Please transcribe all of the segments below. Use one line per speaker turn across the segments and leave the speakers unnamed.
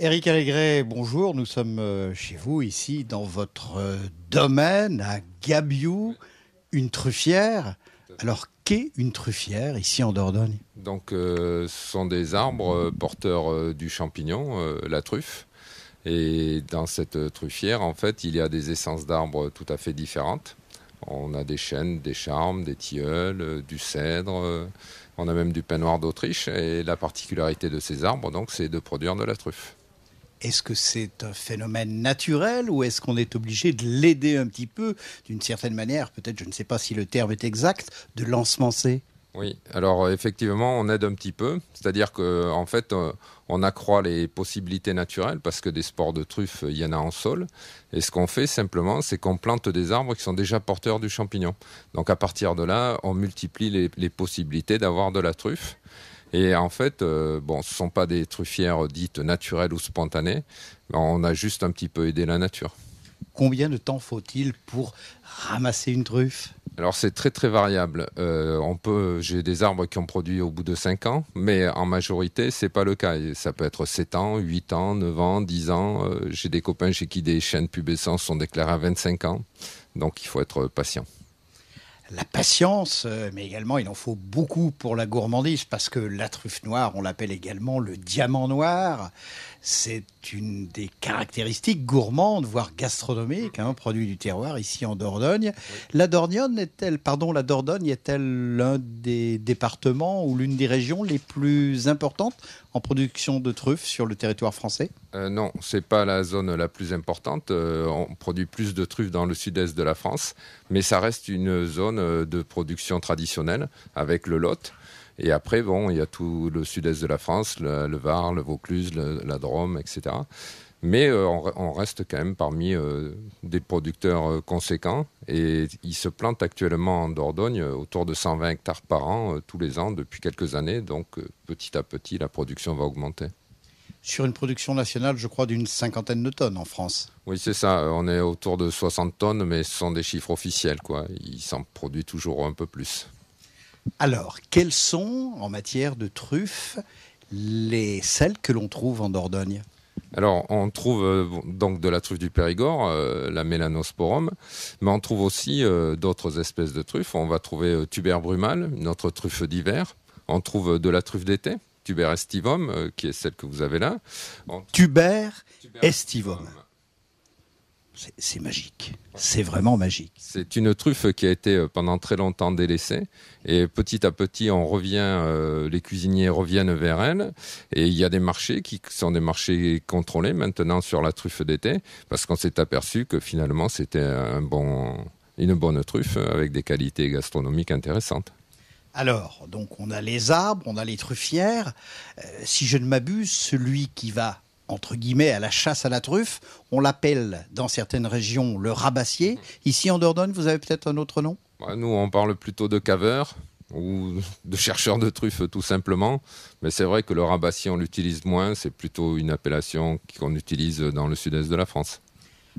Eric Allégret, bonjour. Nous sommes euh, chez vous, ici, dans votre euh, domaine, à Gabiou, une truffière. Alors, qu'est une truffière, ici, en Dordogne
Donc, euh, ce sont des arbres porteurs du champignon, la truffe. Et dans cette truffière, en fait, il y a des essences d'arbres tout à fait différentes. On a des chênes, des charmes, des tilleuls, du cèdre, on a même du peignoir noir d'Autriche. Et la particularité de ces arbres, donc, c'est de produire de la
truffe est-ce que c'est un phénomène naturel ou est-ce qu'on est obligé de l'aider un petit peu, d'une certaine manière, peut-être, je ne sais pas si le terme est exact, de l'ensemencer
oui, alors euh, effectivement, on aide un petit peu, c'est-à-dire qu'en en fait, euh, on accroît les possibilités naturelles parce que des sports de truffes, euh, il y en a en sol. Et ce qu'on fait simplement, c'est qu'on plante des arbres qui sont déjà porteurs du champignon. Donc à partir de là, on multiplie les possibilités d'avoir de la truffe. Et en fait, euh, bon, ce ne sont pas des truffières euh, dites naturelles ou spontanées. On a juste un petit peu aidé la nature.
Combien de temps faut-il pour ramasser une truffe
alors c'est très très variable. Euh, on peut, j'ai des arbres qui ont produit au bout de 5 ans, mais en majorité c'est pas le cas. Ça peut être 7 ans, 8 ans, 9 ans, 10 ans. j'ai des copains chez qui des chênes pubescents sont déclarées à 25 ans, donc il faut être patient
la patience, euh, mais également il en faut beaucoup pour la gourmandise, parce que la truffe noire, on l'appelle également le diamant noir c'est une des caractéristiques gourmandes, voire gastronomiques, un hein, produit du terroir ici en Dordogne. La Dordogne est-elle, pardon, la Dordogne est-elle l'un des départements ou l'une des régions les plus importantes en production de truffes sur le territoire français
Non, euh, Non, c'est pas la zone la plus importante. Euh, on produit plus de truffes dans le sud-est de la France, mais ça reste une zone euh, de production traditionnelle avec le Lot. Et après, bon, il y a tout le sud-est de la France, le, Var, le Vaucluse, la Drôme, etc. Mais euh, on, reste quand même parmi euh, des producteurs euh, conséquents et ils se plantent actuellement en Dordogne autour de 120 hectares par an tous les ans depuis quelques années. Donc petit à petit, la production va augmenter.
Sur une production nationale, je crois, d'une cinquantaine de tonnes en France.
Oui, c'est ça. On est autour de 60 tonnes, mais ce sont des chiffres officiels. Quoi. Il s'en produit toujours un peu plus.
Alors, quelles sont, en matière de truffes, les celles que l'on trouve en Dordogne
alors, on trouve euh, donc de la truffe du Périgord, euh, la Mélanosporum, mais on trouve aussi euh, d'autres espèces de truffes. On va trouver tuber brumal, notre truffe d'hiver. On trouve de la truffe d'été, tuber estivum, qui est celle que vous avez là.
Tuber, estivum c'est magique. C'est vraiment magique.
C'est une truffe qui a été euh, pendant très longtemps délaissée. Et petit à petit, on revient, euh, les cuisiniers reviennent vers elle. Et il y a des marchés qui sont des marchés contrôlés maintenant sur la truffe d'été. Parce qu'on s'est aperçu que finalement, c'était un bon, une bonne truffe avec des qualités gastronomiques intéressantes.
Alors, donc on a les arbres, on a les truffières. Euh, si je ne m'abuse, celui qui va entre guillemets, à la chasse à la truffe. On l'appelle dans certaines régions le rabassier. Mhm. Ici en Dordogne, vous avez peut-être un autre nom
bah, Nous, on parle plutôt de caveur ou de chercheur de truffes tout simplement. Mais c'est vrai que le rabassier, on l'utilise moins. C'est plutôt une appellation qu'on utilise dans le sud-est de la France.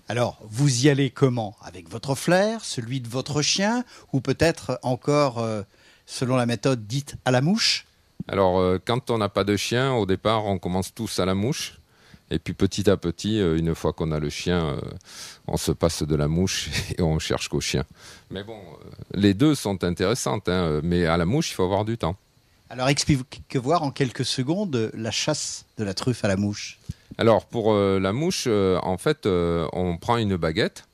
Alors, vous y allez comment Avec votre flair, celui de votre chien, ou peut-être encore, euh, selon la méthode dite à la mouche
Alors, euh, quand on n'a pas de chien, au départ, on commence tous à la mouche. Et puis petit à petit, euh, une fois qu'on a le chien, euh, on se passe de la mouche et on cherche qu'au chien. Mais bon, euh, les deux sont intéressantes, hein, mais à la mouche, il faut avoir du temps.
Alors explique voir en quelques secondes la chasse de la truffe à la mouche.
Alors pour la mouche, en fait, on prend une baguette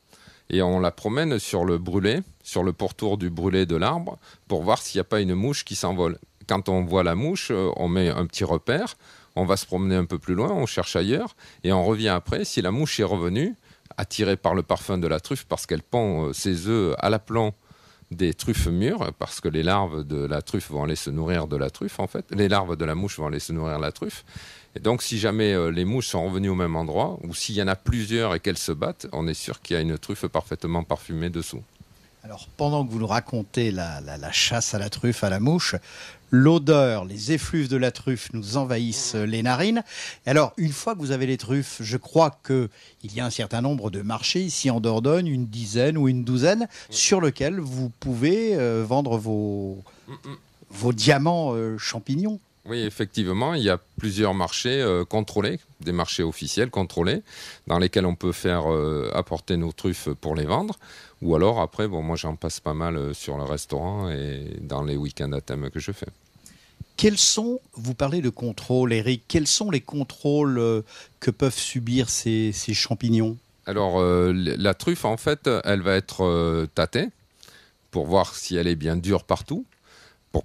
et on la promène sur le brûlé, sur le pourtour du brûlé de l'arbre, pour voir s'il n'y a pas une mouche qui s'envole. Quand on voit la mouche, on met un petit repère, on va se promener un peu plus loin, on cherche ailleurs, et on revient après. Si la mouche est revenue, attirée par le parfum de la truffe, parce qu'elle pond euh, ses œufs à l'aplomb des truffes mûres, parce que les larves de la truffe vont aller se nourrir de la truffe, en fait. Les larves de la mouche vont aller se nourrir de la truffe. Et donc, si jamais euh, les mouches sont revenues au même endroit, ou s'il y en a plusieurs et qu'elles se battent, on est sûr qu'il y a une truffe parfaitement parfumée dessous.
Alors, pendant que vous nous racontez la, chasse à la truffe, à la mouche, l'odeur, les effluves de la truffe nous envahissent les narines. Alors, une fois que vous avez les truffes, je crois qu'il y a un certain nombre de marchés ici en Dordogne, une dizaine ou une douzaine, sur lesquels vous pouvez euh, vendre vos,
mm,
mm. diamants euh, champignons.
Oui, effectivement, il y a plusieurs marchés euh, contrôlés, des marchés officiels contrôlés, dans lesquels on peut faire euh, apporter nos truffes pour les vendre. Ou alors, après, bon, moi j'en passe pas mal euh, sur le restaurant et dans les week-ends à thème que je fais.
Quels sont, vous parlez de contrôle, Eric, quels sont les contrôles que peuvent subir ces, champignons
Alors, la truffe, en fait, elle va être tâtée pour voir si elle est bien dure partout.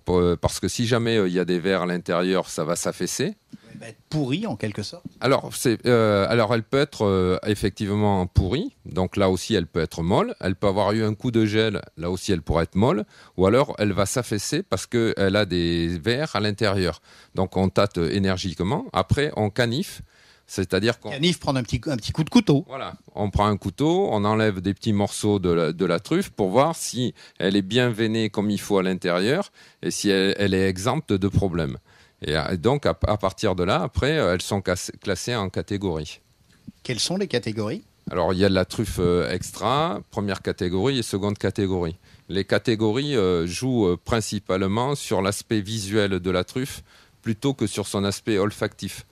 Euh, parce que si jamais euh, il y a des verres à l'intérieur, ça va s'affaisser.
Elle va bah, être pourrie en quelque sorte.
Alors, euh, alors elle peut être effectivement pourrie, donc là aussi elle peut être molle. Elle peut avoir eu un coup de gel, là aussi elle pourrait être molle. Ou alors elle va s'affaisser parce qu'elle a des verres à l'intérieur. Donc on tâte énergiquement. Après, on canif c'est-à-dire qu'on. prend un petit, un petit coup de couteau. Voilà, on prend un couteau, on enlève des petits morceaux de la, truffe pour voir si elle est bien veinée comme il faut à l'intérieur et si elle, est exempte de problèmes. Et euh, donc, à, partir de là, après, euh, elles sont classées en catégories. Quelles sont les catégories Alors, il y a la truffe euh, extra, première catégorie et seconde catégorie. Les catégories jouent principalement sur l'aspect visuel de la truffe plutôt que sur son aspect olfactif.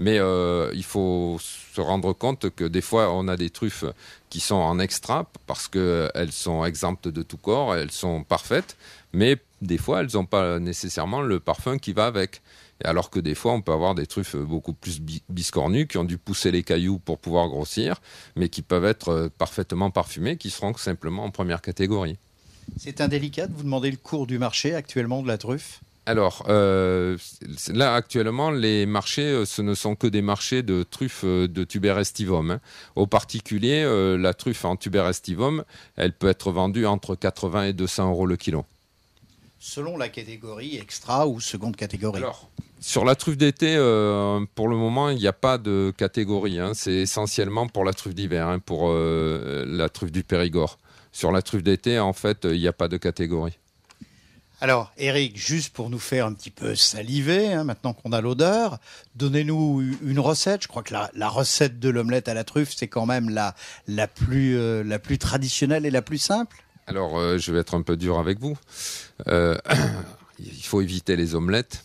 Mais euh, il faut se rendre compte que des fois, on a des truffes qui sont en extra parce qu'elles sont exemptes de tout corps, elles sont parfaites, mais des fois, elles n'ont pas nécessairement le parfum qui va avec. Alors que des fois, on peut avoir des truffes beaucoup plus biscornues qui ont dû pousser les cailloux pour pouvoir grossir, mais qui peuvent être euh, parfaitement parfumées, qui seront simplement en première catégorie.
C'est indélicat de vous demander le cours du marché actuellement de la truffe
alors euh, là actuellement, les marchés, euh, ce ne sont que des marchés de truffes euh, de tuber estivum. Hein. Au particulier, la truffe en tuber estivum, elle peut être vendue entre 80 et 200 euros le kilo.
Selon la catégorie extra ou seconde catégorie. Alors,
sur la truffe d'été, pour le moment, il n'y a pas de catégorie. Hein. C'est essentiellement pour la truffe d'hiver, hein, pour la truffe du Périgord. Sur la truffe d'été, en fait, il n'y a pas de catégorie.
Alors, Eric, juste pour nous faire un petit peu saliver, hein, maintenant qu'on a l'odeur, donnez-nous une recette. Je crois que la, recette de l'omelette à la truffe, c'est quand même la, euh, plus, traditionnelle et la plus simple.
Alors, euh, je vais être un peu dur avec vous. Euh, il faut éviter les omelettes,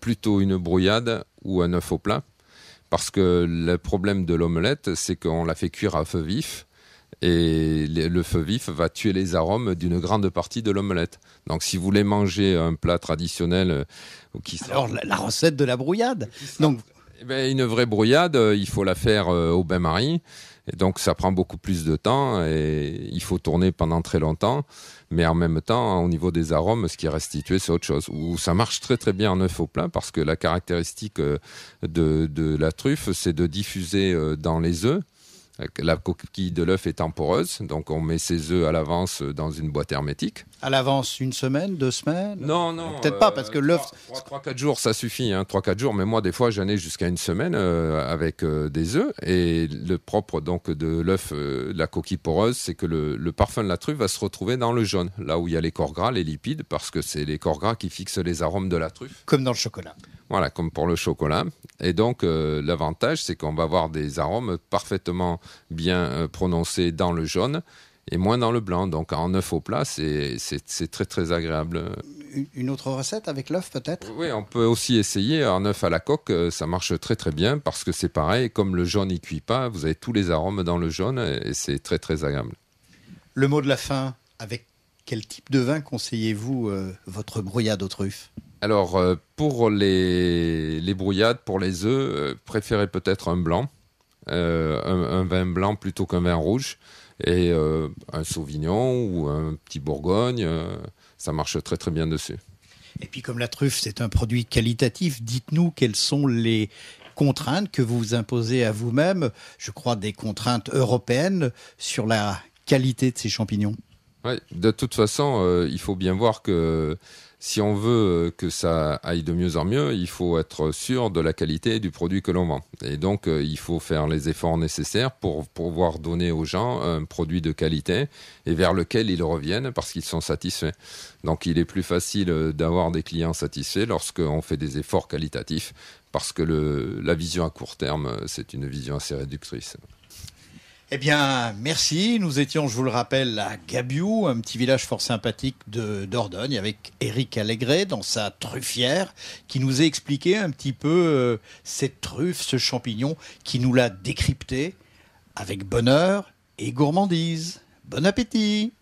plutôt une brouillade ou un œuf au plat. Parce que le problème de l'omelette, c'est qu'on la fait cuire à feu vif et le feu vif va tuer les arômes d'une grande partie de l'omelette. Donc si vous voulez manger un plat traditionnel euh, qui
Alors la, recette de la brouillade. Donc
eh ben, une vraie brouillade, euh, il faut la faire euh, au bain-marie. Et donc ça prend beaucoup plus de temps et il faut tourner pendant très longtemps. Mais en même temps, hein, au niveau des arômes, ce qui est restitué, c'est autre chose. Ou ça marche très très bien en œuf au plat parce que la caractéristique de, de la truffe, c'est de diffuser dans les œufs la coquille de l'œuf est poreuse, donc on met ses œufs à l'avance euh, dans une boîte hermétique.
À l'avance, une semaine, deux semaines Non, non. Euh, peut-être pas, parce que euh, l'œuf.
3-4 jours, ça suffit, hein, 3-4 jours, mais moi, des fois, j'en ai jusqu'à une semaine avec des œufs. Et le propre donc de l'œuf, la coquille poreuse, c'est que le, parfum de la truffe va se retrouver dans le jaune, là où il y a les corps gras, les lipides, parce que c'est les corps gras qui fixent les arômes de la truffe. Comme dans le chocolat. Voilà, comme pour le chocolat. Et donc, euh, l'avantage, c'est qu'on va avoir des arômes parfaitement bien euh, prononcés dans le jaune et moins dans le blanc. Donc, en œuf au plat, c'est très, très agréable.
Une autre recette avec l'œuf, peut-être Oui, on
peut aussi essayer un œuf à la coque. Euh, ça marche très, très bien parce que c'est pareil. Comme le jaune n'y cuit pas, vous avez tous les arômes dans le jaune et c'est très, très agréable.
Le mot de la fin, avec quel type de vin conseillez-vous votre brouillade aux truffes
alors, euh, pour les, brouillades, pour les œufs, euh, préférez peut-être un blanc, euh, un, vin blanc plutôt qu'un vin rouge, et un sauvignon ou un petit bourgogne, ça marche très très bien dessus.
Et puis, comme la truffe, c'est un produit qualitatif, dites-nous quelles sont les, contraintes que vous imposez à vous-même, je crois des contraintes européennes sur la qualité de ces champignons.
Oui, de toute façon, il faut bien voir que si on veut euh, que ça aille de mieux en mieux, il faut être sûr de la qualité du produit que l'on vend. Et donc, euh, il faut faire les efforts nécessaires pour pouvoir donner aux gens un produit de qualité et vers lequel ils reviennent parce qu'ils sont satisfaits. Donc, il est plus facile euh, d'avoir des clients satisfaits lorsqu'on fait des efforts qualitatifs parce que la vision à court terme, c'est une vision assez réductrice.
Eh bien, merci. Nous étions, je vous le rappelle, à Gabiou, un petit village fort sympathique de Dordogne, avec Éric Allégret dans sa truffière, qui nous a expliqué un petit peu euh, cette truffe, ce champignon, qui nous l'a décrypté avec bonheur et gourmandise. Bon appétit